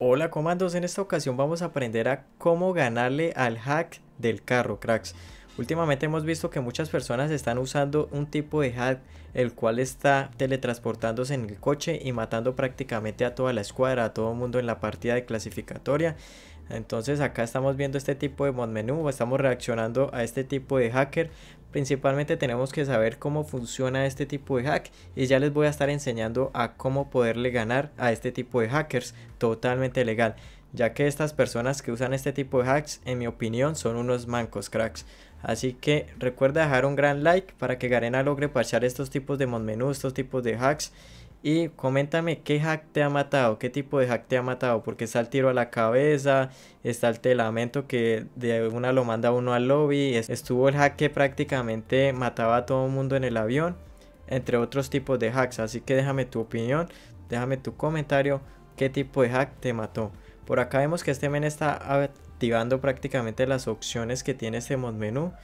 Hola comandos, en esta ocasión vamos a aprender a cómo ganarle al hack del carro, cracks. Últimamente hemos visto que muchas personas están usando un tipo de hack el cual está teletransportándose en el coche y matando prácticamente a toda la escuadra, a todo el mundo en la partida de clasificatoria. Entonces acá estamos viendo este tipo de mod menú, estamos reaccionando a este tipo de hacker. Principalmente tenemos que saber cómo funciona este tipo de hack y ya les voy a estar enseñando a cómo poderle ganar a este tipo de hackers totalmente legal. Ya que estas personas que usan este tipo de hacks, en mi opinión, son unos mancos cracks. Así que recuerda dejar un gran like para que Garena logre parchar estos tipos de mod menú, estos tipos de hacks y coméntame qué hack te ha matado, qué tipo de hack te ha matado, porque está el tiro a la cabeza, está el telamento que de una lo manda uno al lobby, estuvo el hack que prácticamente mataba a todo el mundo en el avión, entre otros tipos de hacks. Así que déjame tu opinión, déjame tu comentario, qué tipo de hack te mató. Por acá vemos que este men está activando prácticamente las opciones que tiene este mod menú.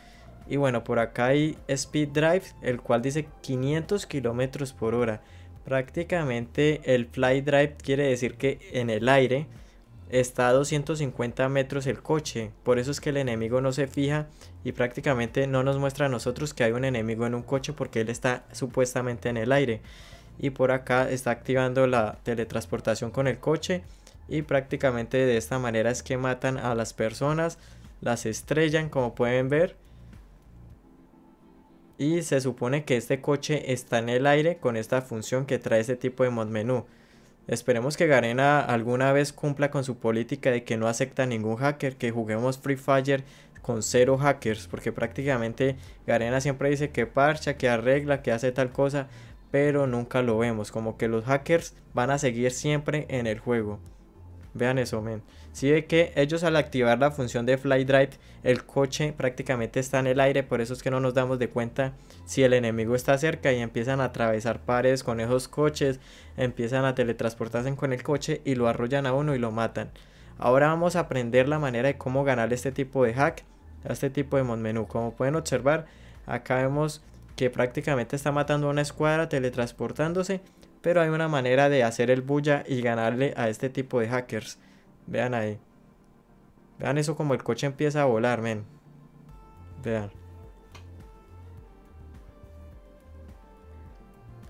Y bueno, por acá hay Speed Drive, el cual dice 500 km por hora. Prácticamente el fly drive quiere decir que en el aire está a 250 metros el coche. Por eso es que el enemigo no se fija y prácticamente no nos muestra a nosotros que hay un enemigo en un coche porque él está supuestamente en el aire. Y por acá está activando la teletransportación con el coche y prácticamente de esta manera es que matan a las personas, las estrellan como pueden ver y se supone que este coche está en el aire con esta función que trae este tipo de mod menú. Esperemos que Garena alguna vez cumpla con su política de que no acepta ningún hacker, que juguemos Free Fire con cero hackers, porque prácticamente Garena siempre dice que parcha, que arregla, que hace tal cosa, pero nunca lo vemos, como que los hackers van a seguir siempre en el juego. Vean eso, men. Si ve que ellos al activar la función de fly drive, el coche prácticamente está en el aire, por eso es que no nos damos de cuenta si el enemigo está cerca y empiezan a atravesar paredes con esos coches, empiezan a teletransportarse con el coche y lo arrollan a uno y lo matan. Ahora vamos a aprender la manera de cómo ganar este tipo de hack, este tipo de menú. Como pueden observar, acá vemos que prácticamente está matando a una escuadra teletransportándose pero hay una manera de hacer el bulla y ganarle a este tipo de hackers. Vean ahí. Vean eso como el coche empieza a volar, men. Vean.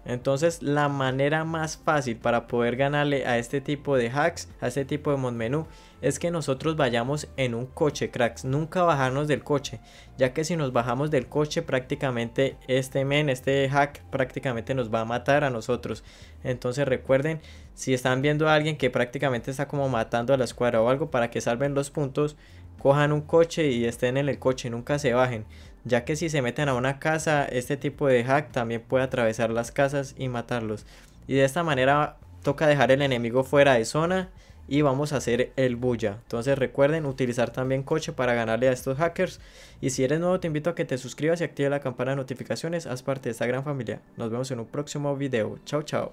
Entonces la manera más fácil para poder ganarle a este tipo de hacks, a este tipo de menú, es que nosotros vayamos en un coche, cracks. Nunca bajarnos del coche, ya que si nos bajamos del coche prácticamente este men, este hack prácticamente nos va a matar a nosotros. Entonces recuerden, si están viendo a alguien que prácticamente está como matando a la escuadra o algo para que salven los puntos, cojan un coche y estén en el coche, nunca se bajen ya que si se meten a una casa, este tipo de hack también puede atravesar las casas y matarlos. Y de esta manera toca dejar el enemigo fuera de zona y vamos a hacer el bulla. Entonces recuerden utilizar también coche para ganarle a estos hackers. Y si eres nuevo te invito a que te suscribas y active la campana de notificaciones. Haz parte de esta gran familia. Nos vemos en un próximo video. Chao chao.